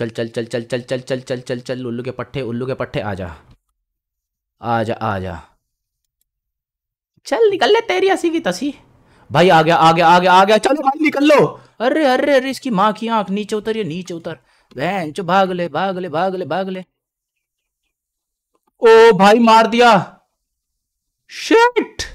चल चल चल चल चल चल चल चल चल चल उल्लू के पट्टे उल्लू के पट्टे आ जा आ जा आ जा चल निकल ले तेरी हंसी की तसी भाई आ गया आ गया आ गया आ गया चलो भाई निकल लो अरे अरे अरे इसकी माँ की आंख नीचे उतर ये नीचे उतर बहन चो भाग ले भाग ले भाग ले भाग ले ओ भाई मार दिया shit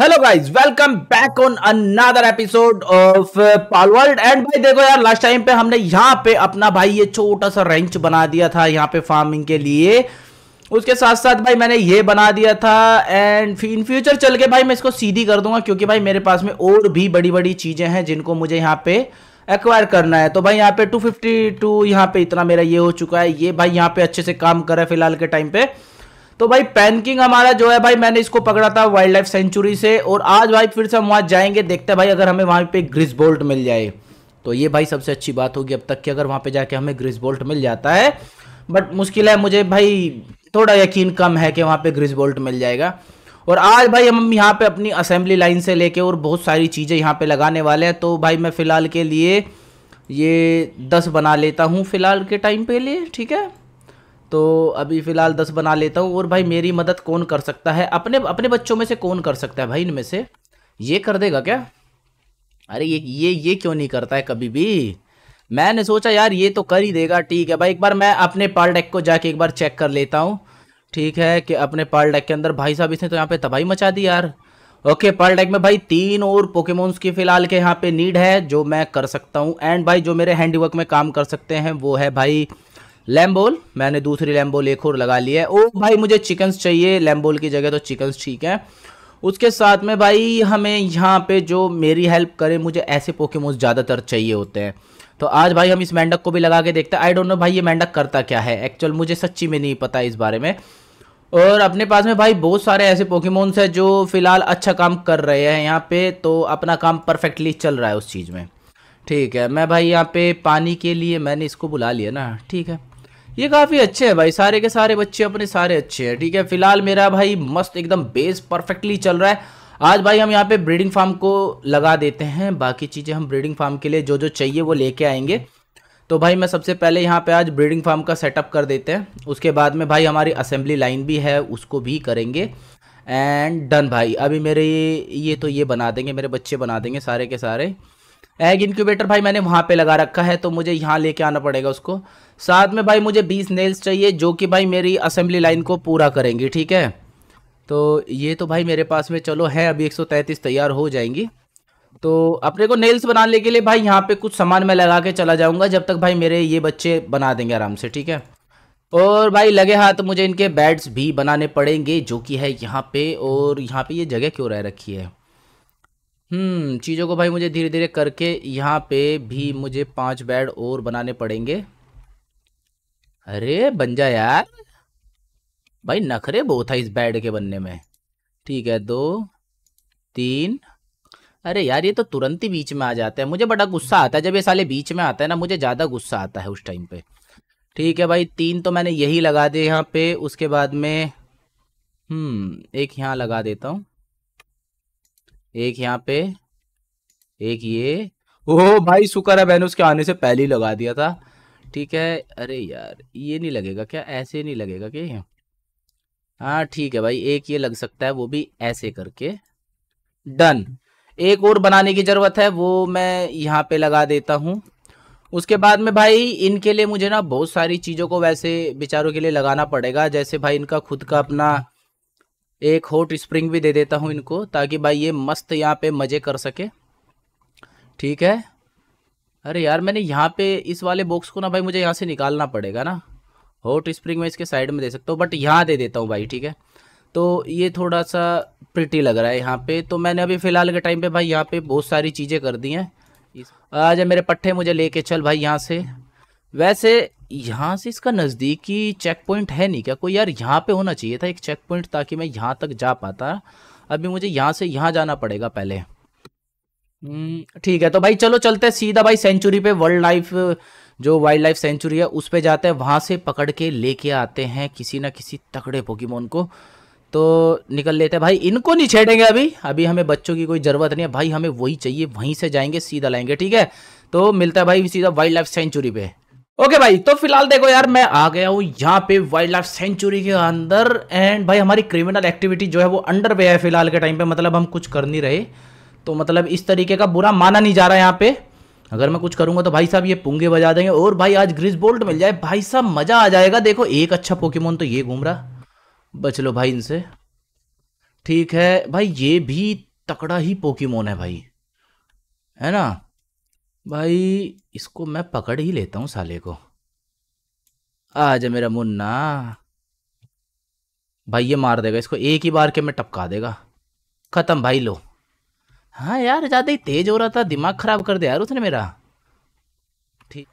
hello guys welcome back on another episode of Palworld and भाई देखो यार लास्ट टाइम पे हमने यहाँ पे अपना भाई ये छोटा सा रेंच बना दिया था यहाँ पे फार्मिंग के लिए उसके साथ साथ भाई मैंने ये बना दिया था एंड इन फ्यूचर चल के भाई मैं इसको सीधी कर दूंगा क्योंकि भाई मेरे पास में और भी बड़ी बड़ी चीज़ें हैं जिनको मुझे यहाँ पे एक्वायर करना है तो भाई यहाँ पे 252 फिफ्टी यहाँ पे इतना मेरा ये हो चुका है ये भाई यहाँ पे अच्छे से काम कर रहा है फिलहाल के टाइम पे तो भाई पैनकिंग हमारा जो है भाई मैंने इसको पकड़ा था वाइल्ड लाइफ सेंचुरी से और आज भाई फिर से हम वहाँ जाएंगे देखते हैं भाई अगर हमें वहाँ पे ग्रिस बोल्ट मिल जाए तो ये भाई सबसे अच्छी बात होगी अब तक कि अगर वहाँ पे जाके हमें ग्रिस बोल्ट मिल जाता है बट मुश्किल है मुझे भाई थोड़ा यकीन कम है कि वहाँ पे ग्रिस बोल्ट मिल जाएगा और आज भाई हम यहाँ पे अपनी असेंबली लाइन से लेके और बहुत सारी चीज़ें यहाँ पे लगाने वाले हैं तो भाई मैं फ़िलहाल के लिए ये दस बना लेता हूँ फ़िलहाल के टाइम पे लिए ठीक है तो अभी फ़िलहाल दस बना लेता हूँ और भाई मेरी मदद कौन कर सकता है अपने अपने बच्चों में से कौन कर सकता है भाई इनमें से ये कर देगा क्या अरे ये ये ये क्यों नहीं करता है कभी भी मैंने सोचा यार ये तो कर ही देगा ठीक है भाई एक बार मैं अपने पाल डेक को जाके एक बार चेक कर लेता हूँ ठीक है कि अपने पाल डेक के अंदर भाई साहब इसने तो यहाँ पे तबाही मचा दी यार ओके पाल डेक में भाई तीन और पोकेमोन्स की फ़िलहाल के यहाँ पे नीड है जो मैं कर सकता हूँ एंड भाई जो मेरे हैंडीवर्क में काम कर सकते हैं वो है भाई लैम्बोल मैंने दूसरी लैम्बोल एक और लगा लिया है ओ भाई मुझे चिकन्स चाहिए लैम्बोल की जगह तो चिकन्स ठीक है उसके साथ में भाई हमें यहाँ पे जो मेरी हेल्प करे मुझे ऐसे पोकेमोज ज़्यादातर चाहिए होते हैं तो आज भाई हम इस मेंढक को भी लगा के देखते हैं आई डोंट नो भाई ये मेंढक करता क्या है एक्चुअल मुझे सच्ची में नहीं पता इस बारे में और अपने पास में भाई बहुत सारे ऐसे पोकेमोन्स हैं जो फ़िलहाल अच्छा काम कर रहे हैं यहाँ पे तो अपना काम परफेक्टली चल रहा है उस चीज़ में ठीक है मैं भाई यहाँ पे पानी के लिए मैंने इसको बुला लिया ना ठीक है ये काफ़ी अच्छे हैं भाई सारे के सारे बच्चे अपने सारे अच्छे हैं ठीक है फिलहाल मेरा भाई मस्त एकदम बेस परफेक्टली चल रहा है आज भाई हम यहाँ पे ब्रीडिंग फार्म को लगा देते हैं बाकी चीज़ें हम ब्रीडिंग फार्म के लिए जो जो चाहिए वो लेके आएंगे तो भाई मैं सबसे पहले यहाँ पे आज ब्रीडिंग फार्म का सेटअप कर देते हैं उसके बाद में भाई हमारी असेंबली लाइन भी है उसको भी करेंगे एंड डन भाई अभी मेरे ये तो ये बना देंगे मेरे बच्चे बना देंगे सारे के सारे एग इनक्यूबेटर भाई मैंने वहाँ पे लगा रखा है तो मुझे यहाँ लेके आना पड़ेगा उसको साथ में भाई मुझे बीस नेल्स चाहिए जो कि भाई मेरी असेंबली लाइन को पूरा करेंगी ठीक है तो ये तो भाई मेरे पास में चलो है अभी एक तैयार हो जाएंगी तो अपने को नेल्स बनाने के लिए भाई यहाँ पे कुछ सामान मैं लगा के चला जाऊँगा जब तक भाई मेरे ये बच्चे बना देंगे आराम से ठीक है और भाई लगे हाथ मुझे इनके बेड्स भी बनाने पड़ेंगे जो कि है यहाँ पे और यहाँ पे ये जगह क्यों रह रखी है हम्म, चीज़ों को भाई मुझे धीरे धीरे करके यहाँ पे भी मुझे पाँच बेड और बनाने पड़ेंगे अरे बन जा यार भाई नखरे बहुत है इस बेड के बनने में ठीक है दो तीन अरे यार ये तो तुरंत ही बीच में आ जाते हैं मुझे बड़ा गुस्सा आता है जब ये साले बीच में आता है ना मुझे ज़्यादा गुस्सा आता है उस टाइम पे ठीक है भाई तीन तो मैंने यही लगा दिए यहाँ पे उसके बाद में हम्म एक यहाँ लगा देता हूँ एक यहाँ पे एक ये ओह भाई शुक्र है मैंने उसके आने से पहले ही लगा दिया था ठीक है अरे यार ये नहीं लगेगा क्या ऐसे नहीं लगेगा क्या हाँ ठीक है भाई एक ये लग सकता है वो भी ऐसे करके डन एक और बनाने की ज़रूरत है वो मैं यहाँ पे लगा देता हूँ उसके बाद में भाई इनके लिए मुझे ना बहुत सारी चीज़ों को वैसे बेचारों के लिए लगाना पड़ेगा जैसे भाई इनका खुद का अपना एक हॉट स्प्रिंग भी दे देता हूँ इनको ताकि भाई ये मस्त यहाँ पे मज़े कर सके ठीक है अरे यार मैंने यहाँ पे इस वाले बॉक्स को ना भाई मुझे यहाँ से निकालना पड़ेगा ना हॉट स्प्रिंग में इसके साइड में दे सकता हूँ बट यहाँ दे देता हूँ भाई ठीक है तो ये थोड़ा सा प्रिटी लग रहा है यहाँ पे तो मैंने अभी फ़िलहाल के टाइम पे भाई यहाँ पे बहुत सारी चीज़ें कर दी हैं आज मेरे पट्टे मुझे लेके चल भाई यहाँ से वैसे यहाँ से इसका नज़दीकी चेक पॉइंट है नहीं क्या कोई यार यहाँ पे होना चाहिए था एक चेक पॉइंट ताकि मैं यहाँ तक जा पाता अभी मुझे यहाँ से यहाँ जाना पड़ेगा पहले हम्म, ठीक है तो भाई चलो चलते हैं सीधा भाई सेंचुरी पे वर्ल्ड लाइफ जो वाइल्ड लाइफ सेंचुरी है उस पे जाते हैं वहाँ से पकड़ के लेके आते हैं किसी ना किसी तकड़े पोकीमोन को तो निकल लेते हैं भाई इनको नहीं छेड़ेंगे अभी अभी हमें बच्चों की कोई ज़रूरत नहीं है भाई हमें वही चाहिए वहीं से जाएंगे सीधा लाएंगे ठीक है तो मिलता है भाई सीधा वाइल्ड लाइफ सेंचुरी पे ओके भाई तो फिलहाल देखो यार मैं आ गया हूँ यहाँ पे वाइल्ड लाइफ सेंचुरी के अंदर एंड भाई हमारी क्रिमिनल एक्टिविटी जो है वो अंडर वे है फिलहाल के टाइम पे मतलब हम कुछ कर नहीं रहे तो मतलब इस तरीके का बुरा माना नहीं जा रहा है यहाँ पे अगर मैं कुछ करूंगा तो भाई साहब ये पुंगे बजा देंगे और भाई आज ग्रिज बोल्ट मिल जाए भाई साहब मजा आ जाएगा देखो एक अच्छा पोकेमोन तो ये घूम रहा बच लो भाई इनसे ठीक है भाई ये भी तकड़ा ही पोकेमोन है भाई है ना भाई इसको मैं पकड़ ही लेता हूँ साले को आज मेरा मुन्ना भाई ये मार देगा इसको एक ही बार के मैं टपका देगा ख़त्म भाई लो हाँ यार ज़्यादा ही तेज हो रहा था दिमाग खराब कर दिया यार उसने मेरा ठीक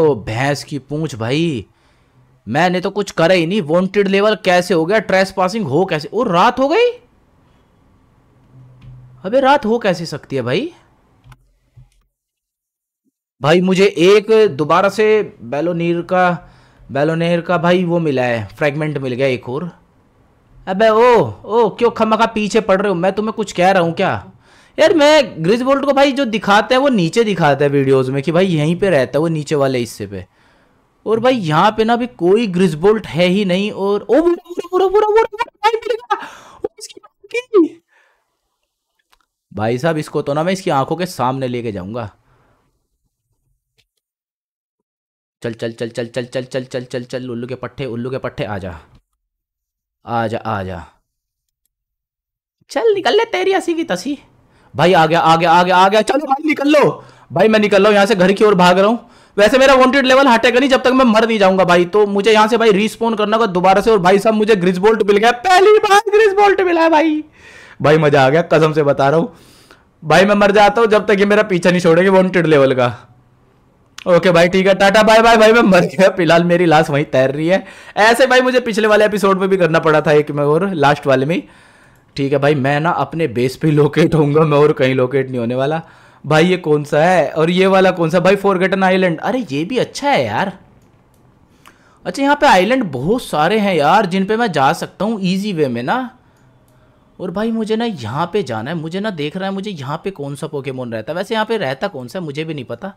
ओ भैंस की पूंछ भाई मैंने तो कुछ करा ही नहीं वांटेड लेवल कैसे हो गया ट्रेस पासिंग हो कैसे और रात हो गई अबे रात हो कैसे सकती है भाई भाई मुझे एक दोबारा से बेलोनीर का बैलोनेर का भाई वो मिला है फ्रेगमेंट मिल गया एक और अबे ओ ओ क्यों खमखा पीछे पड़ रहे हो मैं तुम्हें कुछ कह रहा हूँ क्या यार मैं ग्रिज बोल्ट को भाई जो दिखाते हैं वो नीचे दिखाते हैं वीडियोज़ में कि भाई यहीं पे रहता है वो नीचे वाले हिस्से पे और भाई यहाँ पे ना भी कोई ग्रिज बोल्ट है ही नहीं और ओ भाई साहब इसको तो ना मैं इसकी आंखों के सामने लेके जाऊंगा चल चल चल चल चल चल चल चल चल चल उल्लू के पट्टे उल्लू के पट्टे आ जा आजा आजा चल निकल ले तेरी हसी की तसी भाई आ गया आ गया आ गया आ गया चलो भाई निकल लो भाई मैं निकल रहा हूँ यहाँ से घर की ओर भाग रहा हूँ वैसे मेरा वांटेड लेवल हटेगा नहीं जब तक मैं मर नहीं जाऊंगा भाई तो मुझे यहाँ से भाई रिस्पोन करना होगा दोबारा से और भाई साहब मुझे ग्रिज बोल्ट मिल गया पहली बार ग्रिज बोल्ट मिला है भाई भाई मजा आ गया कसम से बता रहा हूँ भाई मैं मर जाता हूँ जब तक ये मेरा पीछा नहीं छोड़ेगा वॉन्टेड लेवल का ओके भाई ठीक है टाटा बाय बाय भाई मैं मर गया फिलहाल मेरी लाश वहीं तैर रही है ऐसे भाई मुझे पिछले वाले एपिसोड में भी करना पड़ा था एक मैं और लास्ट वाले में ठीक है भाई मैं ना अपने बेस पे लोकेट होऊंगा मैं और कहीं लोकेट नहीं होने वाला भाई ये कौन सा है और ये वाला कौन सा भाई फोरगेटन आइलैंड अरे ये भी अच्छा है यार अच्छा यहाँ पे आइलैंड बहुत सारे हैं यार जिन पे मैं जा सकता हूँ इजी वे में ना और भाई मुझे ना यहाँ पे जाना है मुझे ना देख रहा है मुझे यहाँ पे कौन सा पोकेमोन रहता है वैसे यहाँ पे रहता कौन सा मुझे भी नहीं पता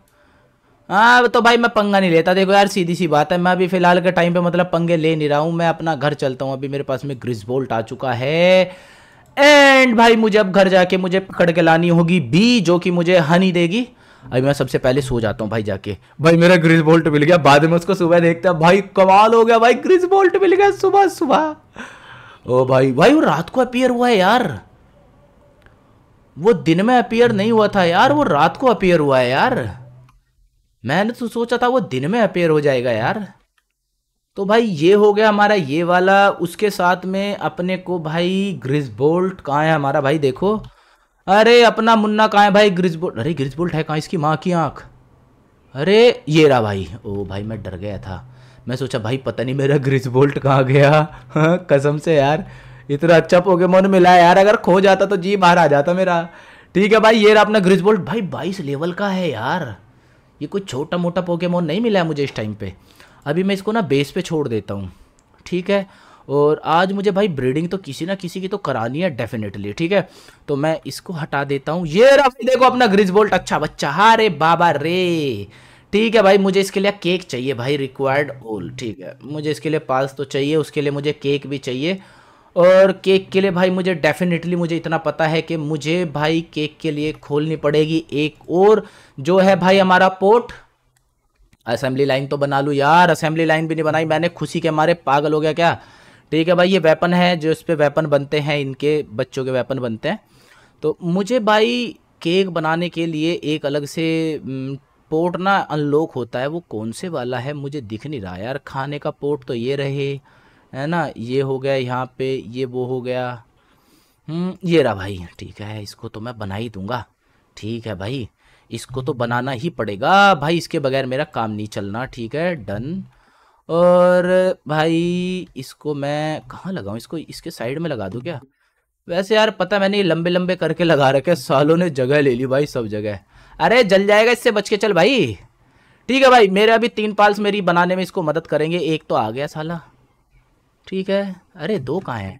हाँ तो भाई मैं पंगा नहीं लेता देखो यार सीधी सी बात है मैं अभी फिलहाल के टाइम पे मतलब पंगे ले नहीं रहा हूँ मैं अपना घर चलता हूँ अभी मेरे पास में बोल्ट आ चुका है एंड भाई मुझे अब घर जाके मुझे पकड़ के लानी होगी बी जो कि मुझे हनी देगी अभी मैं सबसे पहले सो जाता हूँ भाई जाके भाई मेरा ग्रिज बोल्ट मिल गया बाद में उसको सुबह देखता भाई कमाल हो गया भाई ग्रिज बोल्ट मिल गया सुबह सुबह ओ भाई भाई वो रात को अपियर हुआ है यार वो दिन में अपियर नहीं हुआ था यार वो रात को अपियर हुआ है यार मैंने तो सोचा था वो दिन में अपेयर हो जाएगा यार तो भाई ये हो गया हमारा ये वाला उसके साथ में अपने को भाई ग्रिजबोल्ट कहाँ है हमारा भाई देखो अरे अपना मुन्ना कहाँ है भाई ग्रिजबोल्ट अरे ग्रिजबोल्ट है कहाँ इसकी माँ की आँख अरे ये रहा भाई ओ भाई मैं डर गया था मैं सोचा भाई पता नहीं मेरा ग्रिजबोल्ट कहाँ गया हाँ, कसम से यार इतना अच्छा पोगे मिला यार अगर खो जाता तो जी बाहर आ जाता मेरा ठीक है भाई ये रहा अपना ग्रिजबोल्ट भाई बाईस लेवल का है यार ये कोई छोटा मोटा पोकेमोन नहीं मिला है मुझे इस टाइम पे अभी मैं इसको ना बेस पे छोड़ देता हूँ ठीक है और आज मुझे भाई ब्रीडिंग तो किसी ना किसी की तो करानी है डेफिनेटली ठीक है तो मैं इसको हटा देता हूँ ये रहा देखो अपना ग्रिज बोल्ट अच्छा बच्चा हा रे बाबा रे ठीक है भाई मुझे इसके लिए केक चाहिए भाई रिक्वायर्ड ओल ठीक है मुझे इसके लिए पाल्स तो चाहिए उसके लिए मुझे केक भी चाहिए और केक के लिए भाई मुझे डेफिनेटली मुझे इतना पता है कि मुझे भाई केक के लिए खोलनी पड़ेगी एक और जो है भाई हमारा पोर्ट असेंबली लाइन तो बना लूँ यार असेंबली लाइन भी नहीं बनाई मैंने खुशी के मारे पागल हो गया क्या ठीक है भाई ये वेपन है जो इस पर वेपन बनते हैं इनके बच्चों के वेपन बनते हैं तो मुझे भाई केक बनाने के लिए एक अलग से पोर्ट ना अनलॉक होता है वो कौन से वाला है मुझे दिख नहीं रहा यार खाने का पोर्ट तो ये रहे है ना ये हो गया यहाँ पे ये वो हो गया हम्म, ये रहा भाई ठीक है इसको तो मैं बना ही दूंगा ठीक है भाई इसको तो बनाना ही पड़ेगा भाई इसके बगैर मेरा काम नहीं चलना ठीक है डन और भाई इसको मैं कहाँ लगाऊँ इसको इसके साइड में लगा दूँ क्या वैसे यार पता मैंने ये लंबे लंबे करके लगा रखे सालों ने जगह ले ली भाई सब जगह अरे जल जाएगा इससे बच के चल भाई ठीक है भाई मेरे अभी तीन पाल्स मेरी बनाने में इसको मदद करेंगे एक तो आ गया साला ठीक है अरे दो कहाँ हैं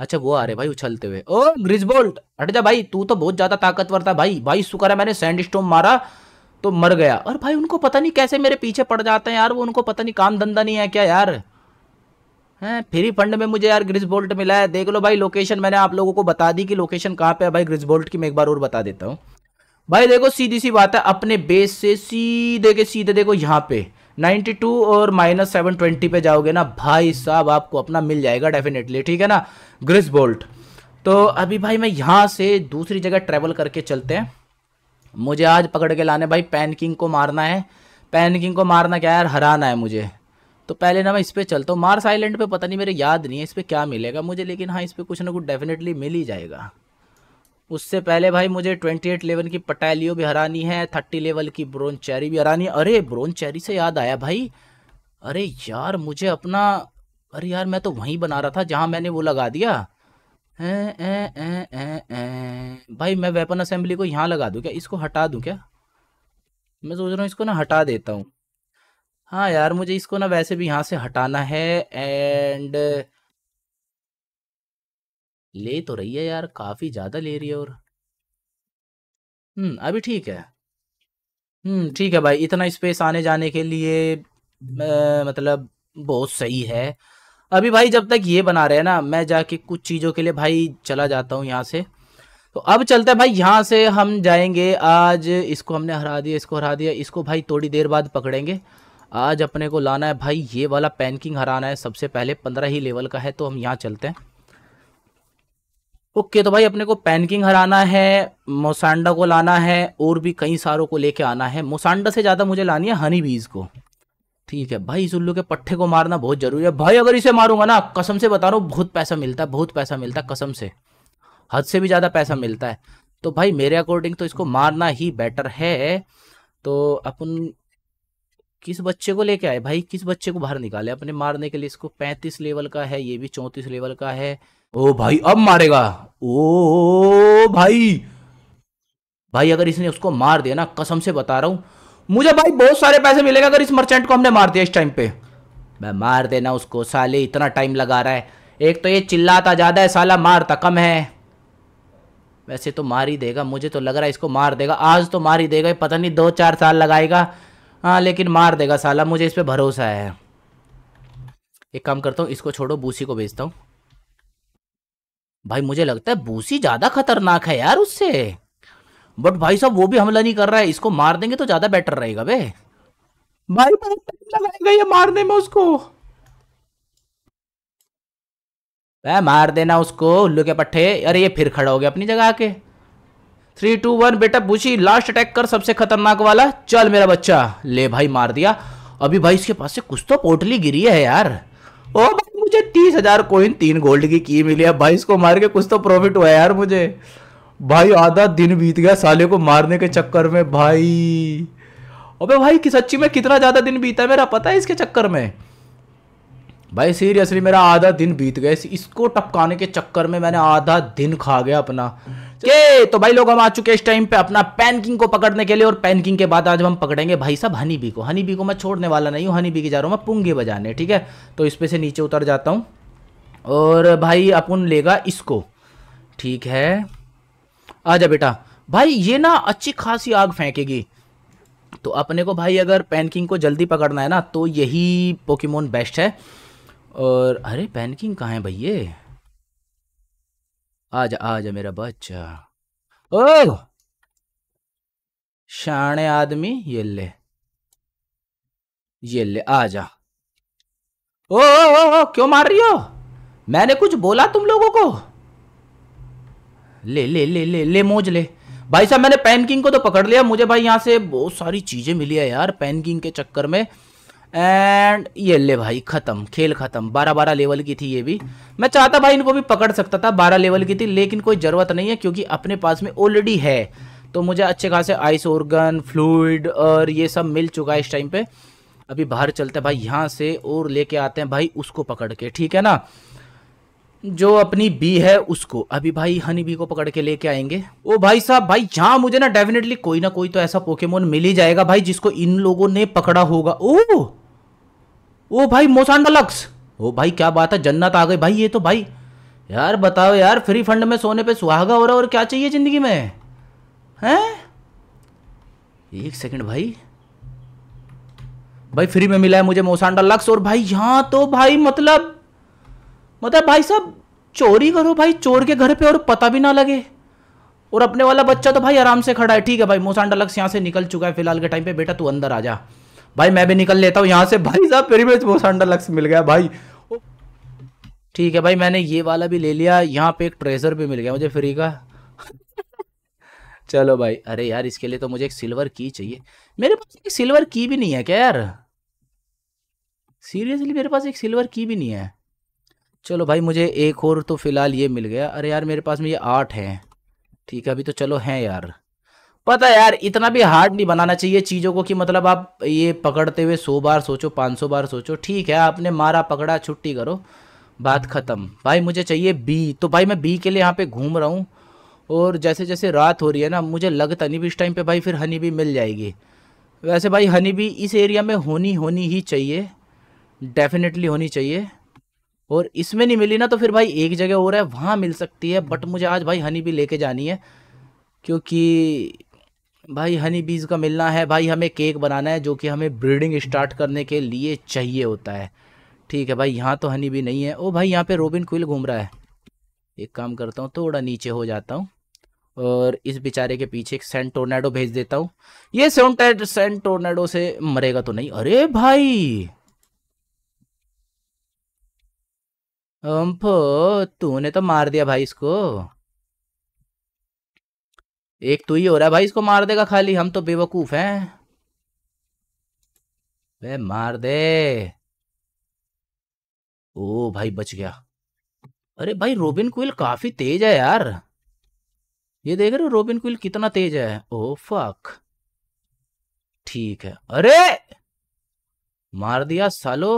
अच्छा वो आ रहे भाई उछलते हुए ओ ग्रिजबोल्ट हट जा भाई तू तो बहुत ज्यादा ताकतवर था भाई भाई शुक्र है मैंने सैंड स्टोम मारा तो मर गया और भाई उनको पता नहीं कैसे मेरे पीछे पड़ जाते हैं यार वो उनको पता नहीं काम धंधा नहीं है क्या यार हैं फ्री फंड में मुझे यार ग्रिज बोल्ट मिला है देख लो भाई लोकेशन मैंने आप लोगों को बता दी कि लोकेशन कहाँ पे है भाई ग्रिज बोल्ट की मैं एक बार और बता देता हूँ भाई देखो सीधी सी बात है अपने बेस से सीधे के सीधे देखो यहाँ पे 92 और माइनस सेवन ट्वेंटी पे जाओगे ना भाई साहब आपको अपना मिल जाएगा डेफिनेटली ठीक है ना ग्रिस बोल्ट तो अभी भाई मैं यहाँ से दूसरी जगह ट्रेवल करके चलते हैं मुझे आज पकड़ के लाने भाई पैन किंग को मारना है पैन किंग को मारना क्या यार हराना है मुझे तो पहले ना मैं इस पर चलता हूँ मार्स आइलैंड पे पता नहीं मेरे याद नहीं है इस पर क्या मिलेगा मुझे लेकिन हाँ इस पर कुछ ना कुछ डेफिनेटली मिल ही जाएगा उससे पहले भाई मुझे 28 लेवल की पटालियो भी हरानी है 30 लेवल की ब्रोन चेरी भी हरानी है अरे ब्रोन चेरी से याद आया भाई अरे यार मुझे अपना अरे यार मैं तो वहीं बना रहा था जहाँ मैंने वो लगा दिया ए, ए, ए, ए, ए। भाई मैं वेपन असेंबली को यहाँ लगा दूँ क्या इसको हटा दूँ क्या मैं सोच रहा हूँ इसको ना हटा देता हूँ हाँ यार मुझे इसको ना वैसे भी यहाँ से हटाना है एंड ले तो रही है यार काफी ज्यादा ले रही है और हम्म अभी ठीक है हम्म ठीक है भाई इतना स्पेस आने जाने के लिए आ, मतलब बहुत सही है अभी भाई जब तक ये बना रहे हैं ना मैं जाके कुछ चीज़ों के लिए भाई चला जाता हूँ यहाँ से तो अब चलते हैं भाई यहाँ से हम जाएंगे आज इसको हमने हरा दिया इसको हरा दिया इसको भाई थोड़ी देर बाद पकड़ेंगे आज अपने को लाना है भाई ये वाला पैनकिंग हराना है सबसे पहले पंद्रह ही लेवल का है तो हम यहाँ चलते हैं ओके okay, तो भाई अपने को पैनकिंग हराना है मोसांडा को लाना है और भी कई सारों को लेके आना है मोसांडा से ज़्यादा मुझे लानी है हनी बीज को ठीक है भाई इस उल्लू के पट्ठे को मारना बहुत ज़रूरी है भाई अगर इसे मारूंगा ना कसम से बता रहा हूँ बहुत पैसा मिलता है बहुत पैसा मिलता है कसम से हद से भी ज़्यादा पैसा मिलता है तो भाई मेरे अकॉर्डिंग तो इसको मारना ही बेटर है तो अपन किस बच्चे को लेके आए भाई किस बच्चे को बाहर निकाले अपने मारने के लिए इसको पैंतीस लेवल का है ये भी चौंतीस लेवल का है ओ भाई अब मारेगा ओ भाई भाई अगर इसने उसको मार दिया ना कसम से बता रहा हूँ मुझे भाई बहुत सारे पैसे मिलेगा अगर इस मर्चेंट को हमने मार दिया इस टाइम पे मैं मार देना उसको साले इतना टाइम लगा रहा है एक तो ये चिल्लाता ज़्यादा है साला मारता तो कम है वैसे तो मार ही देगा मुझे तो लग रहा है इसको मार देगा आज तो मार ही देगा पता नहीं दो चार साल लगाएगा हाँ लेकिन मार देगा साला मुझे इस पर भरोसा है एक काम करता हूँ इसको छोड़ो बूसी को भेजता हूँ भाई मुझे लगता है बूसी ज्यादा खतरनाक है यार उससे बट भाई साहब वो भी हमला नहीं कर रहा है इसको मार देंगे तो ज्यादा बेटर रहेगा बे भाई बहुत टाइम लगाएगा ये मारने में उसको वह मार देना उसको उल्लू के पट्टे अरे ये फिर खड़ा हो गया अपनी जगह आके थ्री टू वन बेटा बूसी लास्ट अटैक कर सबसे खतरनाक वाला चल मेरा बच्चा ले भाई मार दिया अभी भाई इसके पास से कुछ तो पोटली गिरी है यार ओ भाई मुझे तीस हजार कोइन तीन गोल्ड की की मिली है भाई इसको मार के कुछ तो प्रॉफिट हुआ यार मुझे भाई आधा दिन बीत गया साले को मारने के चक्कर में भाई अबे भाई कि सच्ची में कितना ज़्यादा दिन बीता मेरा पता है इसके चक्कर में भाई सीरियसली मेरा आधा दिन बीत गया इसको टपकाने के चक्कर में मैंने आधा दिन खा गया अपना के तो भाई लोग हम आ चुके हैं इस टाइम पे अपना पैनकिंग को पकड़ने के लिए और पैनकिंग के बाद आज हम पकड़ेंगे भाई साहब हनी बी को हनी बी को मैं छोड़ने वाला नहीं हूँ हनी बी की जा रहा हूँ मैं पुंगे बजाने ठीक है तो इस पे से नीचे उतर जाता हूँ और भाई अपन लेगा इसको ठीक है आ बेटा भाई ये ना अच्छी खासी आग फेंकेगी तो अपने को भाई अगर पैनकिंग को जल्दी पकड़ना है ना तो यही पोकीमोन बेस्ट है और अरे पैनकिंग कहाँ है भैया आज आज मेरा बच्चा ओ शाणे आदमी ये ले ये ले जा ओ, ओ, ओ, ओ क्यों मार रही हो मैंने कुछ बोला तुम लोगों को ले ले ले ले ले मोज ले भाई साहब मैंने पैनकिंग को तो पकड़ लिया मुझे भाई यहां से बहुत सारी चीज़ें मिली है यार पैनकिंग के चक्कर में एंड ये ले भाई खत्म खेल खत्म बारह बारह लेवल की थी ये भी मैं चाहता भाई इनको भी पकड़ सकता था बारह लेवल की थी लेकिन कोई ज़रूरत नहीं है क्योंकि अपने पास में ऑलरेडी है तो मुझे अच्छे खासे आइस ऑर्गन फ्लूड और ये सब मिल चुका है इस टाइम पे अभी बाहर चलते हैं भाई यहाँ से और लेके आते हैं भाई उसको पकड़ के ठीक है ना जो अपनी बी है उसको अभी भाई हनी बी को पकड़ के लेके आएंगे ओ भाई साहब भाई यहाँ मुझे ना डेफिनेटली कोई ना कोई तो ऐसा पोकेमोन मिल ही जाएगा भाई जिसको इन लोगों ने पकड़ा होगा ओ ओ भाई मोसान डलक्स ओ भाई क्या बात है जन्नत आ गई भाई ये तो भाई यार बताओ यार फ्री फंड में सोने पे सुहागा हो रहा और क्या चाहिए ज़िंदगी में हैं एक सेकंड भाई भाई फ्री में मिला है मुझे मोसांडा लक्स और भाई यहाँ तो भाई मतलब मतलब भाई साहब चोरी करो भाई चोर के घर पे और पता भी ना लगे और अपने वाला बच्चा तो भाई आराम से खड़ा है ठीक है भाई मोसांडा लक्स यहाँ से निकल चुका है फिलहाल के टाइम पे बेटा तू अंदर आ जा भाई मैं भी निकल लेता हूँ यहाँ से भाई साहब फिर भी बहुत अंडर लक्स मिल गया भाई ठीक है भाई मैंने ये वाला भी ले लिया यहाँ पे एक ट्रेजर भी मिल गया मुझे फ्री का चलो भाई अरे यार इसके लिए तो मुझे एक सिल्वर की चाहिए मेरे पास एक सिल्वर की भी नहीं है क्या यार सीरियसली मेरे पास एक सिल्वर की भी नहीं है चलो भाई मुझे एक और तो फिलहाल ये मिल गया अरे यार मेरे पास में ये आठ हैं ठीक है अभी तो चलो हैं यार पता है यार इतना भी हार्ड नहीं बनाना चाहिए चीज़ों को कि मतलब आप ये पकड़ते हुए सौ बार सोचो पाँच सौ बार सोचो ठीक है आपने मारा पकड़ा छुट्टी करो बात ख़त्म भाई मुझे चाहिए बी तो भाई मैं बी के लिए यहाँ पे घूम रहा हूँ और जैसे जैसे रात हो रही है ना मुझे लगता नहीं भी इस टाइम पे भाई फिर हनी भी मिल जाएगी वैसे भाई हनी भी इस एरिया में होनी होनी ही चाहिए डेफिनेटली होनी चाहिए और इसमें नहीं मिली ना तो फिर भाई एक जगह और है वहाँ मिल सकती है बट मुझे आज भाई हनी भी लेके जानी है क्योंकि भाई हनी बीज का मिलना है भाई हमें केक बनाना है जो कि हमें ब्रीडिंग स्टार्ट करने के लिए चाहिए होता है ठीक है भाई यहाँ तो हनी भी नहीं है ओ भाई यहाँ पे रोबिन क्विल घूम रहा है एक काम करता हूँ थोड़ा नीचे हो जाता हूँ और इस बेचारे के पीछे एक सेंट टोर्नेडो भेज देता हूँ ये सेंट सेंट टोर्नेडो से मरेगा तो नहीं अरे भाई तूने तो मार दिया भाई इसको एक तो ये हो रहा है भाई इसको मार देगा खाली हम तो बेवकूफ हैं वे मार दे ओ भाई बच गया अरे भाई रोबिन क्विल काफी तेज है यार ये देख रहे हो रोबिन क्विल कितना तेज है ओ फक ठीक है अरे मार दिया सालो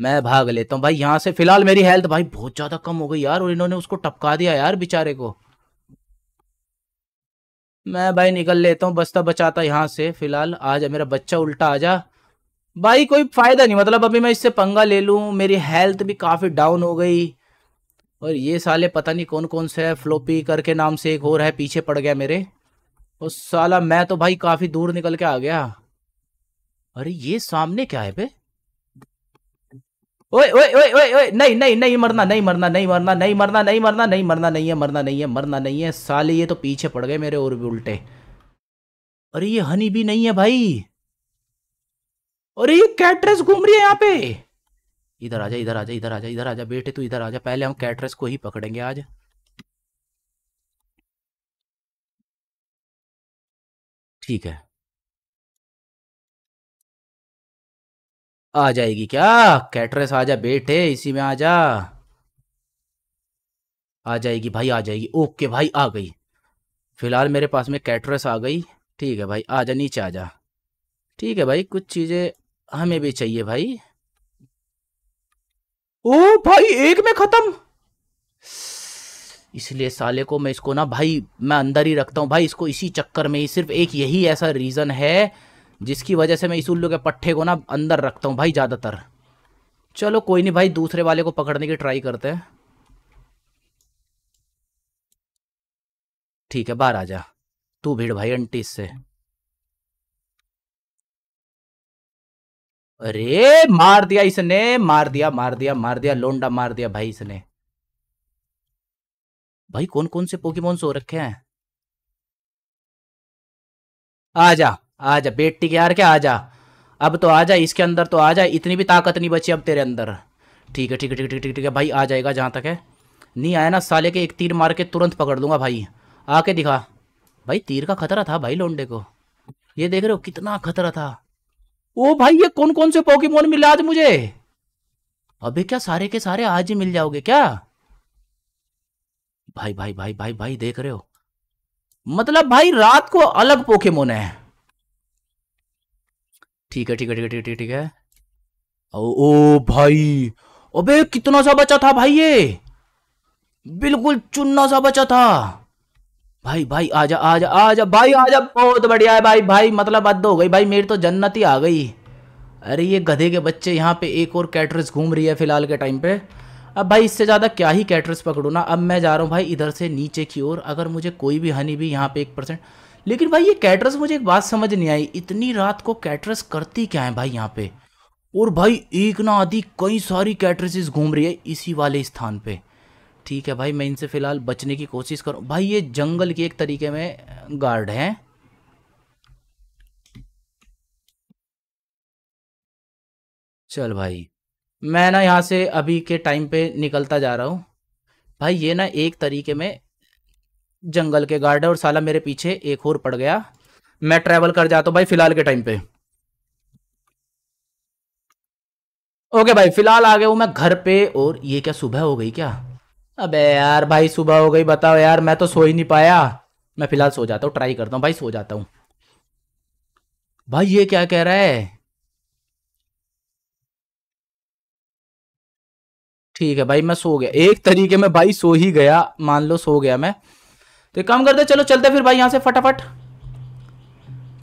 मैं भाग लेता हूँ भाई यहाँ से फिलहाल मेरी हेल्थ भाई बहुत ज़्यादा कम हो गई यार और इन्होंने उसको टपका दिया यार बेचारे को मैं भाई निकल लेता हूँ बस्ता बचाता यहाँ से फिलहाल आ जा मेरा बच्चा उल्टा आ जा भाई कोई फ़ायदा नहीं मतलब अभी मैं इससे पंगा ले लूँ मेरी हेल्थ भी काफ़ी डाउन हो गई और ये साले पता नहीं कौन कौन से है फ्लोपी करके नाम से एक और है पीछे पड़ गया मेरे और साला मैं तो भाई काफ़ी दूर निकल के आ गया अरे ये सामने क्या है भाई ओए ओए ओए ओए ओए नहीं नहीं नहीं मरना नहीं मरना नहीं मरना नहीं मरना नहीं मरना नहीं मरना नहीं है मरना नहीं है मरना नहीं है साले ये तो पीछे पड़ गए मेरे और भी उल्टे अरे ये हनी भी नहीं है भाई अरे ये कैटरेस घूम रही है यहाँ पे इधर आजा इधर आजा इधर आजा इधर आजा बेटे तू इधर आजा पहले हम कैटरेस को ही पकड़ेंगे आज ठीक है आ जाएगी क्या कैटरस आ जा बेटे इसी में आ जा आ जाएगी भाई आ जाएगी ओके भाई आ गई फिलहाल मेरे पास में कैटरस आ गई ठीक है भाई आ जा नीचे आ जा ठीक है भाई कुछ चीज़ें हमें भी चाहिए भाई ओ भाई एक में ख़त्म इसलिए साले को मैं इसको ना भाई मैं अंदर ही रखता हूँ भाई इसको इसी चक्कर में ही सिर्फ एक यही ऐसा रीज़न है जिसकी वजह से मैं इस उल्लू के पट्टे को ना अंदर रखता हूँ भाई ज़्यादातर चलो कोई नहीं भाई दूसरे वाले को पकड़ने की ट्राई करते हैं ठीक है बाहर आ जा तू भीड़ भाई अंटी इससे अरे मार दिया इसने मार दिया मार दिया मार दिया लोंडा मार दिया भाई इसने भाई कौन कौन से पोकेमोन सो रखे हैं आ जा आ जा बेटी के यार क्या जा अब तो आ जाए इसके अंदर तो आ जाए इतनी भी ताकत नहीं बची अब तेरे अंदर ठीक है ठीक है ठीक है ठीक ठीक है भाई आ जाएगा जहाँ तक है नहीं आया ना साले के एक तीर मार के तुरंत पकड़ लूँगा भाई आके दिखा भाई तीर का खतरा था भाई लोंडे को ये देख रहे हो कितना खतरा था ओ भाई ये कौन कौन से मोन मिले आज मुझे अभी क्या सारे के सारे आज ही मिल जाओगे क्या भाई भाई भाई भाई भाई देख रहे हो मतलब भाई रात को अलग पोकेमोन है ठीक है ठीक है ठीक है ठीक है ओ, भाई अबे कितना सा बचा था भाई ये बिल्कुल चुनना सा बचा था भाई भाई आजा आजा आजा भाई आजा बहुत बढ़िया है भाई भाई मतलब हद हो गई भाई मेरी तो जन्नत ही आ गई अरे ये गधे के बच्चे यहाँ पे एक और कैटरस घूम रही है फिलहाल के टाइम पे अब भाई इससे ज़्यादा क्या ही कैटरस पकड़ू ना अब मैं जा रहा हूँ भाई इधर से नीचे की ओर अगर मुझे कोई भी हनी भी यहाँ पे एक परसेंट लेकिन भाई ये कैटरस मुझे एक बात समझ नहीं आई इतनी रात को कैटरस करती क्या है भाई यहाँ पे और भाई एक ना आधी कई सारी कैटरसेस घूम रही है इसी वाले स्थान पे ठीक है भाई मैं इनसे फ़िलहाल बचने की कोशिश करूँ भाई ये जंगल के एक तरीके में गार्ड हैं चल भाई मैं ना यहाँ से अभी के टाइम पे निकलता जा रहा हूँ भाई ये ना एक तरीके में जंगल के गार्ड है और साला मेरे पीछे एक और पड़ गया मैं ट्रैवल कर जाता हूँ भाई फिलहाल के टाइम पे ओके भाई फिलहाल आ गया हूँ मैं घर पे और ये क्या सुबह हो गई क्या अबे यार भाई सुबह हो गई बताओ यार मैं तो सो ही नहीं पाया मैं फिलहाल सो जाता हूँ ट्राई करता हूँ भाई सो जाता हूँ भाई ये क्या कह रहा है ठीक है भाई मैं सो गया एक तरीके में भाई सो ही गया मान लो सो गया मैं तो काम करते चलो चलते फिर भाई यहाँ से फटाफट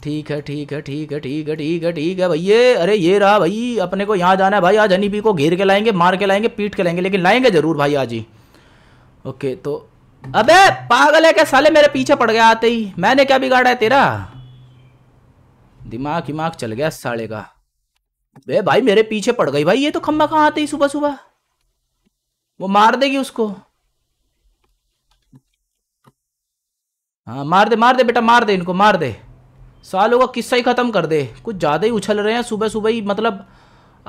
ठीक है ठीक है ठीक है ठीक है ठीक है ठीक है भैया अरे ये रहा भाई अपने को यहाँ जाना है भाई आज हनी को घेर के लाएंगे मार के लाएंगे पीट के लाएंगे लेकिन लाएंगे जरूर भाई आज ही ओके तो अबे पागल है क्या साले मेरे पीछे पड़ गया आते ही मैंने क्या बिगाड़ा है तेरा दिमाग दिमाग चल गया साले का बे भाई मेरे पीछे पड़ गई भाई ये तो खम्बा कहाँ आते ही सुबह सुबह वो मार देगी उसको हाँ मार दे मार दे बेटा मार दे इनको मार दे सालों का किस्सा ही ख़त्म कर दे कुछ ज़्यादा ही उछल रहे हैं सुबह सुबह ही मतलब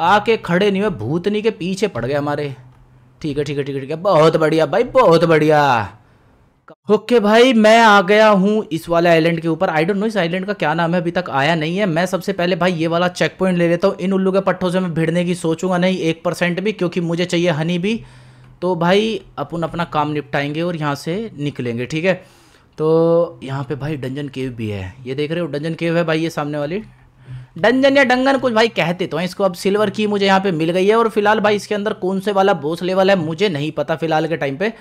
आके खड़े नहीं हुए भूतनी के पीछे पड़ गए हमारे ठीक है ठीक है ठीक है ठीक है बहुत बढ़िया भाई बहुत बढ़िया ओके भाई मैं आ गया हूँ इस वाले आइलैंड के ऊपर आई डोंट नो इस आइलैंड का क्या नाम है अभी तक आया नहीं है मैं सबसे पहले भाई ये वाला चेक पॉइंट ले लेता हूँ इन उल्लू के पट्टों से मैं भिड़ने की सोचूंगा नहीं एक परसेंट भी क्योंकि मुझे चाहिए हनी भी तो भाई अपन अपना काम निपटाएंगे और यहाँ से निकलेंगे ठीक है तो यहाँ पे भाई डंजन केव भी है ये देख रहे हो डंजन केव है भाई ये सामने वाली डंजन या डंगन कुछ भाई कहते तो हैं इसको अब सिल्वर की मुझे यहाँ पे मिल गई है और फिलहाल भाई इसके अंदर कौन से वाला बोस लेवल है मुझे नहीं पता फिलहाल के टाइम पे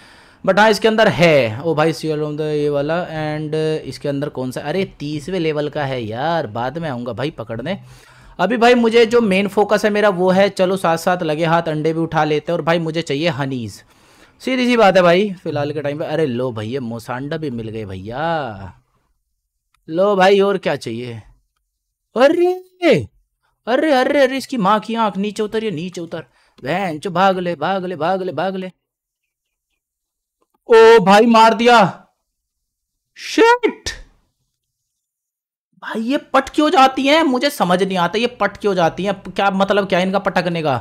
बट हाँ इसके अंदर है ओ भाई सी ये वाला एंड इसके अंदर कौन सा अरे तीसवें लेवल का है यार बाद में आऊँगा भाई पकड़ने अभी भाई मुझे जो मेन फोकस है मेरा वो है चलो साथ साथ लगे हाथ अंडे भी उठा लेते हैं और भाई मुझे चाहिए हनीज़ सीधी सी बात है भाई फिलहाल के टाइम पे अरे लो भैया मोसांडा भी मिल गए भैया लो भाई और क्या चाहिए अरे अरे अरे अरे इसकी माँ की आंख नीचे उतर ये नीचे उतर बहन चो भाग ले भाग ले भाग ले भाग ले ओ भाई मार दिया शिट भाई ये पट क्यों जाती हैं मुझे समझ नहीं आता ये पट क्यों जाती हैं क्या मतलब क्या इनका पटकने का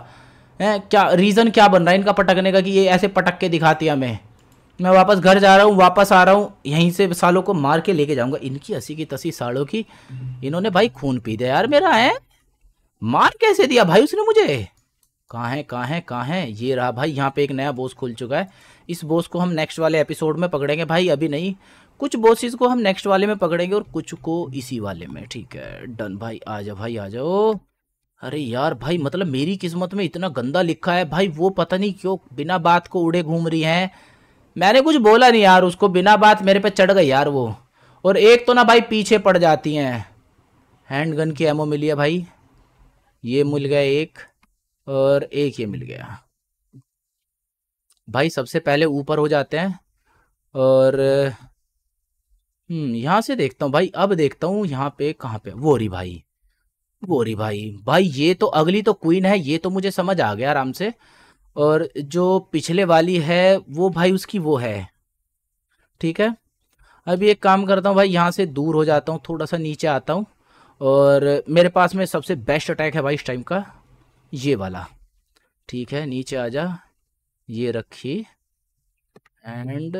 है क्या रीज़न क्या बन रहा है इनका पटकने का कि ये ऐसे पटक के दिखाती हमें मैं वापस घर जा रहा हूँ वापस आ रहा हूँ यहीं से सालों को मार के लेके जाऊंगा इनकी हंसी की तसी सालों की इन्होंने भाई खून पी दिया यार मेरा है मार कैसे दिया भाई उसने मुझे कहाँ है कहाँ है कहाँ है ये रहा भाई यहाँ पे एक नया बोस खुल चुका है इस बोस को हम नेक्स्ट वाले एपिसोड में पकड़ेंगे भाई अभी नहीं कुछ बोसेस को हम नेक्स्ट वाले में पकड़ेंगे और कुछ को इसी वाले में ठीक है डन भाई आ जाओ भाई आ जाओ अरे यार भाई मतलब मेरी किस्मत में इतना गंदा लिखा है भाई वो पता नहीं क्यों बिना बात को उड़े घूम रही हैं मैंने कुछ बोला नहीं यार उसको बिना बात मेरे पे चढ़ गई यार वो और एक तो ना भाई पीछे पड़ जाती हैं हैंडगन की एमओ मिली है भाई ये मिल गया एक और एक ये मिल गया भाई सबसे पहले ऊपर हो जाते हैं और हम्म यहाँ से देखता हूँ भाई अब देखता हूँ यहाँ पे कहाँ पे वो रही भाई बोरी भाई भाई ये तो अगली तो क्वीन है ये तो मुझे समझ आ गया आराम से और जो पिछले वाली है वो भाई उसकी वो है ठीक है अभी एक काम करता हूँ भाई यहाँ से दूर हो जाता हूँ थोड़ा सा नीचे आता हूँ और मेरे पास में सबसे बेस्ट अटैक है भाई इस टाइम का ये वाला ठीक है नीचे आ जा ये रखी एंड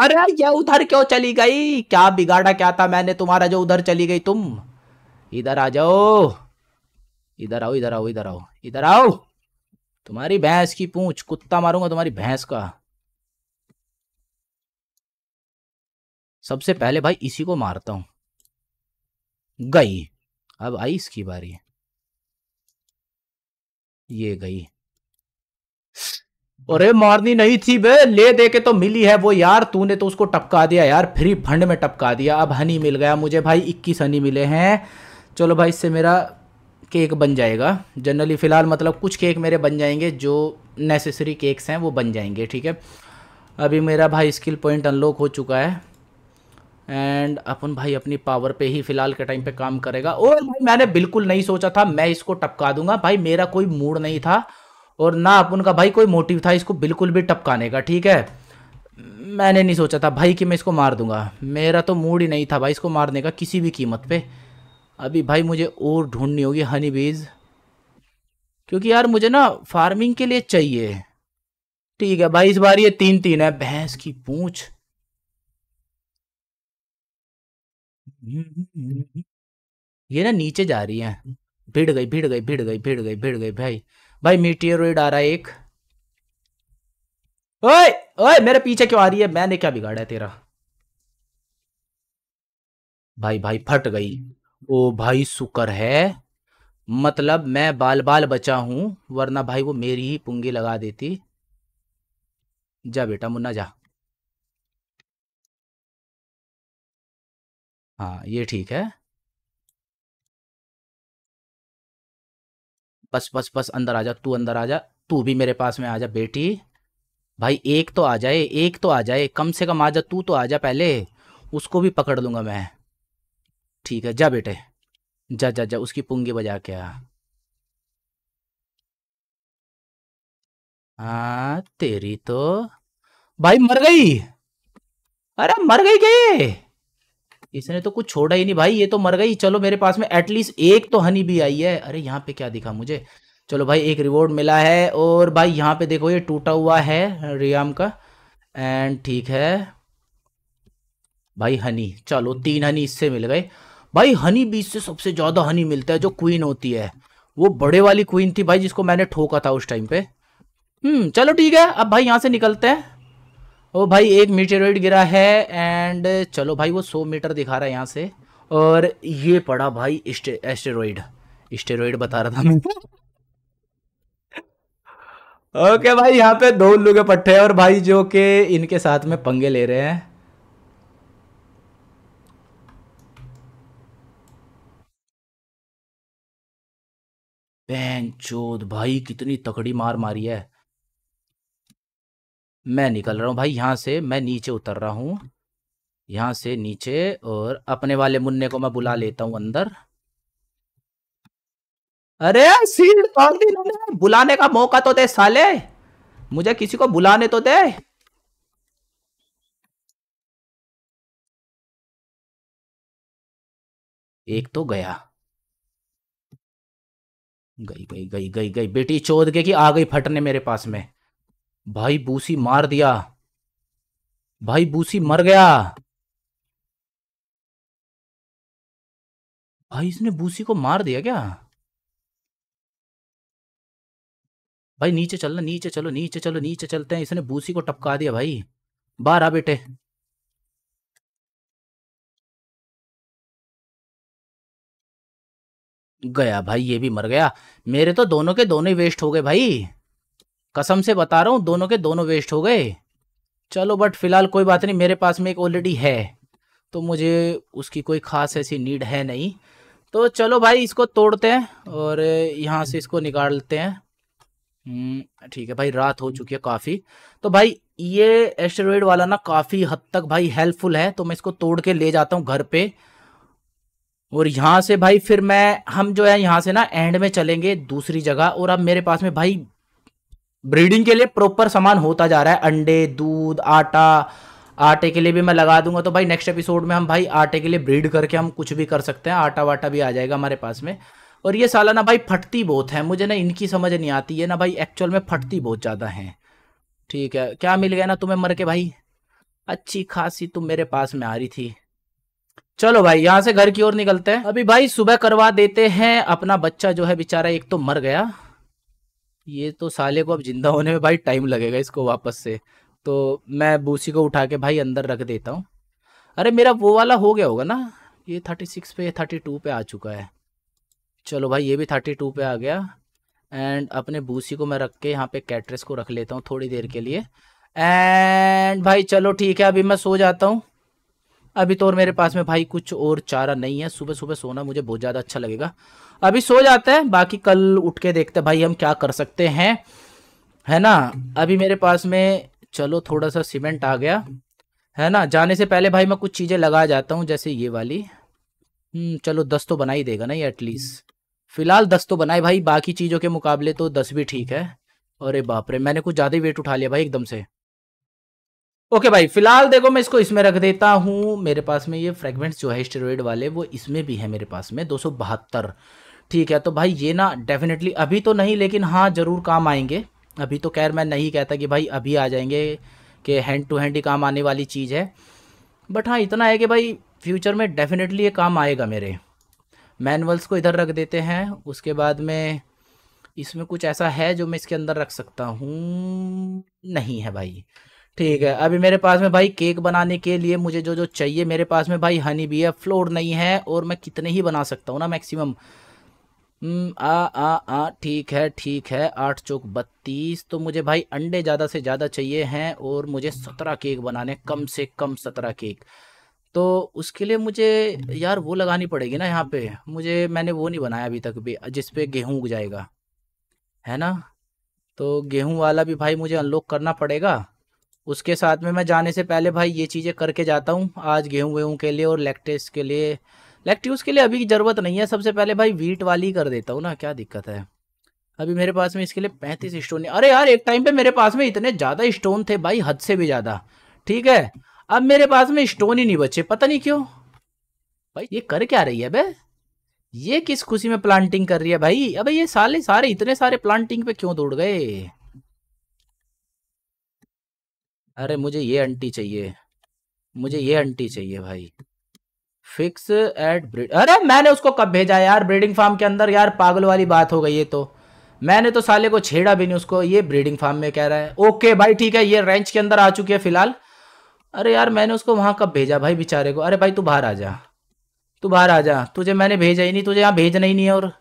अरे यार उधर क्यों चली गई क्या बिगाड़ा क्या था मैंने तुम्हारा जो उधर चली गई तुम इधर आ जाओ इधर आओ इधर आओ इधर आओ इधर आओ तुम्हारी भैंस की पूंछ कुत्ता मारूंगा तुम्हारी भैंस का सबसे पहले भाई इसी को मारता हूं गई अब आई इसकी बारी ये गई अरे मारनी नहीं थी बे ले दे के तो मिली है वो यार तूने तो उसको टपका दिया यार फ्री फंड में टपका दिया अब हनी मिल गया मुझे भाई 21 हनी मिले हैं चलो भाई इससे मेरा केक बन जाएगा जनरली फ़िलहाल मतलब कुछ केक मेरे बन जाएंगे जो नेसेसरी केक्स हैं वो बन जाएंगे ठीक है अभी मेरा भाई स्किल पॉइंट अनलॉक हो चुका है एंड अपन भाई अपनी पावर पे ही फिलहाल के टाइम पे काम करेगा और भाई मैंने बिल्कुल नहीं सोचा था मैं इसको टपका दूंगा भाई मेरा कोई मूड नहीं था और ना अपन का भाई कोई मोटिव था इसको बिल्कुल भी टपकाने का ठीक है मैंने नहीं सोचा था भाई कि मैं इसको मार दूंगा मेरा तो मूड ही नहीं था भाई इसको मारने का किसी भी कीमत पर अभी भाई मुझे और ढूंढनी होगी हनी बीज क्योंकि यार मुझे ना फार्मिंग के लिए चाहिए ठीक है भाई इस बार ये तीन तीन है भैंस की पूछ ये ना नीचे जा रही है भिड़ गई भिड़ गई भिड़ गई भिड़ गई भिड़ गई भाई भाई मीटियरोइड आ रहा है एक ओए ओए मेरे पीछे क्यों आ रही है मैंने क्या बिगाड़ा है तेरा भाई भाई फट गई ओ भाई शुक्र है मतलब मैं बाल बाल बचा हूं वरना भाई वो मेरी ही पुंगी लगा देती जा बेटा मुन्ना जा हाँ ये ठीक है बस बस बस अंदर आ जा तू अंदर आ जा तू भी मेरे पास में आ जा बेटी भाई एक तो आ जाए एक तो आ जाए कम से कम आ जा तू तो आ जा पहले उसको भी पकड़ लूंगा मैं ठीक है जा बेटे जा जा जा उसकी पुंगी बजा क्या आ आ, तेरी तो भाई मर गई अरे मर गई क्या इसने तो कुछ छोड़ा ही नहीं भाई ये तो मर गई चलो मेरे पास में एटलीस्ट एक तो हनी भी आई है अरे यहाँ पे क्या दिखा मुझे चलो भाई एक रिवॉर्ड मिला है और भाई यहाँ पे देखो ये टूटा हुआ है रियाम का एंड ठीक है भाई हनी चलो तीन हनी इससे मिल गए भाई हनी बीज से सबसे ज़्यादा हनी मिलता है जो क्वीन होती है वो बड़े वाली क्वीन थी भाई जिसको मैंने ठोका था उस टाइम पे हम्म चलो ठीक है अब भाई यहाँ से निकलते हैं ओ भाई एक मीटर गिरा है एंड चलो भाई वो सौ मीटर दिखा रहा है यहाँ से और ये पड़ा भाई एस्टेरॉइड एस्टेरॉइड बता रहा था मैं ओके okay भाई यहाँ पे दो लुगे पट्टे और भाई जो के इनके साथ में पंगे ले रहे हैं बहन चोद भाई कितनी तकड़ी मार मारी है मैं निकल रहा हूँ भाई यहाँ से मैं नीचे उतर रहा हूँ यहाँ से नीचे और अपने वाले मुन्ने को मैं बुला लेता हूँ अंदर अरे दी बुलाने का मौका तो दे साले मुझे किसी को बुलाने तो दे एक तो गया गई गई गई गई गई बेटी चोद के कि आ गई फटने मेरे पास में भाई बूसी मार दिया भाई बूसी मर गया भाई इसने बूसी को मार दिया क्या भाई नीचे चलना नीचे चलो नीचे चलो नीचे चलते हैं इसने बूसी को टपका दिया भाई बारह बेटे गया भाई ये भी मर गया मेरे तो दोनों के दोनों ही वेस्ट हो गए भाई कसम से बता रहा हूँ दोनों के दोनों वेस्ट हो गए चलो बट फिलहाल कोई बात नहीं मेरे पास में एक ऑलरेडी है तो मुझे उसकी कोई ख़ास ऐसी नीड है नहीं तो चलो भाई इसको तोड़ते हैं और यहाँ से इसको निकालते हैं हम्म, ठीक है भाई रात हो चुकी है काफ़ी तो भाई ये एस्टेरॉयड वाला ना काफ़ी हद तक भाई हेल्पफुल है तो मैं इसको तोड़ के ले जाता हूँ घर पे और यहाँ से भाई फिर मैं हम जो है यहाँ से ना एंड में चलेंगे दूसरी जगह और अब मेरे पास में भाई ब्रीडिंग के लिए प्रॉपर सामान होता जा रहा है अंडे दूध आटा आटे के लिए भी मैं लगा दूंगा तो भाई नेक्स्ट एपिसोड में हम भाई आटे के लिए ब्रीड करके हम कुछ भी कर सकते हैं आटा वाटा भी आ जाएगा हमारे पास में और ये साला ना भाई फटती बहुत है मुझे ना इनकी समझ नहीं आती है ना भाई एक्चुअल में फटती बहुत ज़्यादा है ठीक है क्या मिल गया ना तुम्हें मर के भाई अच्छी खासी तुम तो मेरे पास में आ रही थी चलो भाई यहाँ से घर की ओर निकलते हैं अभी भाई सुबह करवा देते हैं अपना बच्चा जो है बेचारा एक तो मर गया ये तो साले को अब जिंदा होने में भाई टाइम लगेगा इसको वापस से तो मैं बूसी को उठा के भाई अंदर रख देता हूँ अरे मेरा वो वाला हो गया होगा ना ये थर्टी सिक्स पे थर्टी टू पे आ चुका है चलो भाई ये भी थर्टी टू पे आ गया एंड अपने बूसी को मैं रख के यहाँ पे कैटरेस को रख लेता हूँ थोड़ी देर के लिए एंड भाई चलो ठीक है अभी मैं सो जाता हूँ अभी तो और मेरे पास में भाई कुछ और चारा नहीं है सुबह सुबह सोना मुझे बहुत ज़्यादा अच्छा लगेगा अभी सो जाता है बाकी कल उठ के देखते हैं भाई हम क्या कर सकते हैं है ना अभी मेरे पास में चलो थोड़ा सा सीमेंट आ गया है ना जाने से पहले भाई मैं कुछ चीज़ें लगा जाता हूँ जैसे ये वाली हम्म चलो दस तो बना ही देगा ना ये एटलीस्ट फिलहाल दस तो बनाए भाई बाकी चीज़ों के मुकाबले तो दस भी ठीक है अरे बाप रे मैंने कुछ ज़्यादा ही वेट उठा लिया भाई एकदम से ओके भाई फिलहाल देखो मैं इसको इसमें रख देता हूँ मेरे पास में ये फ्रेगमेंट्स जो है स्टेरॉइड वाले वो इसमें भी है मेरे पास में दो ठीक है तो भाई ये ना डेफिनेटली अभी तो नहीं लेकिन हाँ ज़रूर काम आएंगे अभी तो खैर मैं नहीं कहता कि भाई अभी आ जाएंगे कि हैंड टू हैंड ही काम आने वाली चीज़ है बट हाँ इतना है कि भाई फ्यूचर में डेफिनेटली ये काम आएगा मेरे मैनुअल्स को इधर रख देते हैं उसके बाद में इसमें कुछ ऐसा है जो मैं इसके अंदर रख सकता हूँ नहीं है भाई ठीक है अभी मेरे पास में भाई केक बनाने के लिए मुझे जो जो चाहिए मेरे पास में भाई हनी भी है फ्लोर नहीं है और मैं कितने ही बना सकता हूँ ना मैक्सिमम आ आ आ ठीक है ठीक है आठ चौक बत्तीस तो मुझे भाई अंडे ज़्यादा से ज़्यादा चाहिए हैं और मुझे सत्रह केक बनाने कम से कम सत्रह केक तो उसके लिए मुझे यार वो लगानी पड़ेगी ना यहाँ पे मुझे मैंने वो नहीं बनाया अभी तक भी जिसपे गेहूँ उग जाएगा है ना तो गेहूँ वाला भी भाई मुझे अनलॉक करना पड़ेगा उसके साथ में मैं जाने से पहले भाई ये चीज़ें करके जाता हूँ आज गेहूँ वेहूँ के लिए और लैक्टेस के लिए लैक्टिव्स के लिए अभी की ज़रूरत नहीं है सबसे पहले भाई वीट वाली कर देता हूँ ना क्या दिक्कत है अभी मेरे पास में इसके लिए पैंतीस स्टोन अरे यार एक टाइम पे मेरे पास में इतने ज़्यादा स्टोन थे भाई हद से भी ज़्यादा ठीक है अब मेरे पास में स्टोन ही नहीं बचे पता नहीं क्यों भाई ये कर क्या रही है बे ये किस खुशी में प्लांटिंग कर रही है भाई अबे ये साले सारे इतने सारे प्लांटिंग पे क्यों दौड़ गए अरे मुझे ये आंटी चाहिए मुझे ये आंटी चाहिए भाई फिक्स एट ब्रीड अरे मैंने उसको कब भेजा यार ब्रीडिंग फार्म के अंदर यार पागल वाली बात हो गई है तो मैंने तो साले को छेड़ा भी नहीं उसको ये ब्रीडिंग फार्म में कह रहा है ओके भाई ठीक है ये रेंच के अंदर आ चुकी है फिलहाल अरे यार मैंने उसको वहाँ कब भेजा भाई बेचारे को अरे भाई तू बाहर आ जा तू बाहर आ जा तुझे मैंने भेजा ही नहीं तुझे यहाँ भेजना ही नहीं है और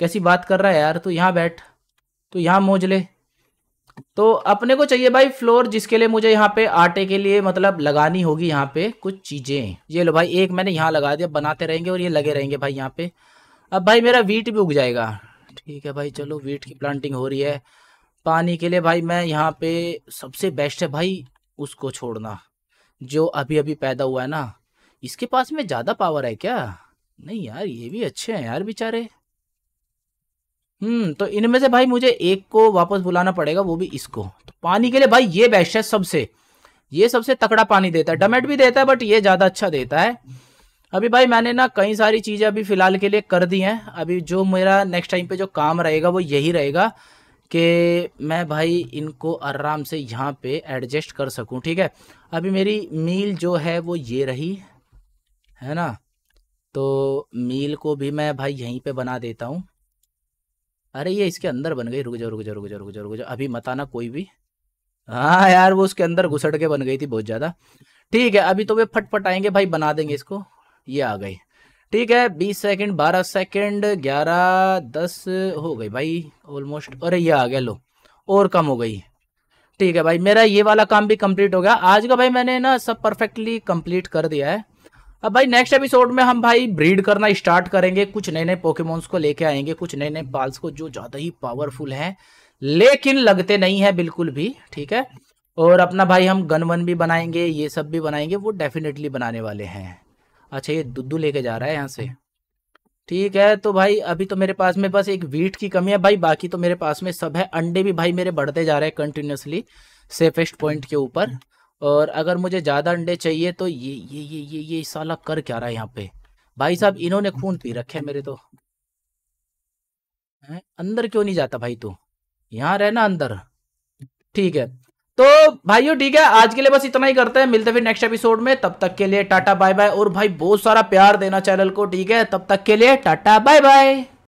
कैसी बात कर रहा है यार तू यहाँ बैठ तू यहाँ मोज ले तो अपने को चाहिए भाई फ्लोर जिसके लिए मुझे यहाँ पे आटे के लिए मतलब लगानी होगी यहाँ पे कुछ चीज़ें ये लो भाई एक मैंने यहाँ लगा दिया बनाते रहेंगे और ये लगे रहेंगे भाई यहाँ पे अब भाई मेरा वीट भी उग जाएगा ठीक है भाई चलो वीट की प्लांटिंग हो रही है पानी के लिए भाई मैं यहाँ पे सबसे बेस्ट है भाई उसको छोड़ना जो अभी अभी पैदा हुआ है ना इसके पास में ज़्यादा पावर है क्या नहीं यार ये भी अच्छे हैं यार बेचारे हम्म तो इनमें से भाई मुझे एक को वापस बुलाना पड़ेगा वो भी इसको तो पानी के लिए भाई ये बेस्ट है सबसे ये सबसे तकड़ा पानी देता है डमेट भी देता है बट ये ज़्यादा अच्छा देता है अभी भाई मैंने ना कई सारी चीज़ें अभी फ़िलहाल के लिए कर दी हैं अभी जो मेरा नेक्स्ट टाइम पे जो काम रहेगा वो यही रहेगा कि मैं भाई इनको आराम से यहाँ पे एडजस्ट कर सकूँ ठीक है अभी मेरी मील जो है वो ये रही है ना तो मील को भी मैं भाई यहीं पे बना देता हूँ अरे ये इसके अंदर बन गई रुक जाओ रुक जाओ रुक जाओ रुक जाओ रुक जाओ अभी मत आना कोई भी हाँ यार वो उसके अंदर घुसट के बन गई थी बहुत ज़्यादा ठीक है अभी तो वे फटफट आएंगे भाई बना देंगे इसको ये आ गई ठीक है बीस सेकंड बारह सेकंड ग्यारह दस हो गई भाई ऑलमोस्ट अरे ये आ गया लो और कम हो गई ठीक है भाई मेरा ये वाला काम भी कंप्लीट हो गया आज का भाई मैंने ना सब परफेक्टली कंप्लीट कर दिया है अब भाई नेक्स्ट एपिसोड में हम भाई ब्रीड करना स्टार्ट करेंगे कुछ नए नए पोकेमोन्स को लेके आएंगे कुछ नए नए पाल्स को जो ज़्यादा ही पावरफुल हैं लेकिन लगते नहीं है बिल्कुल भी ठीक है और अपना भाई हम गन वन भी बनाएंगे ये सब भी बनाएंगे वो डेफिनेटली बनाने वाले हैं अच्छा ये दुद्दू लेके जा रहा है यहाँ से ठीक है तो भाई अभी तो मेरे पास में बस एक वीट की कमी है भाई बाकी तो मेरे पास में सब है अंडे भी भाई मेरे बढ़ते जा रहे हैं कंटिन्यूसली सेफेस्ट पॉइंट के ऊपर और अगर मुझे ज़्यादा अंडे चाहिए तो ये ये ये ये ये साला कर क्या रहा है यहाँ पे भाई साहब इन्होंने खून पी रखे है मेरे तो है? अंदर क्यों नहीं जाता भाई तू यहाँ रहना अंदर ठीक है तो भाइयों ठीक है आज के लिए बस इतना ही करते हैं मिलते फिर नेक्स्ट एपिसोड में तब तक के लिए टाटा बाय बाय और भाई बहुत सारा प्यार देना चैनल को ठीक है तब तक के लिए टाटा बाय बाय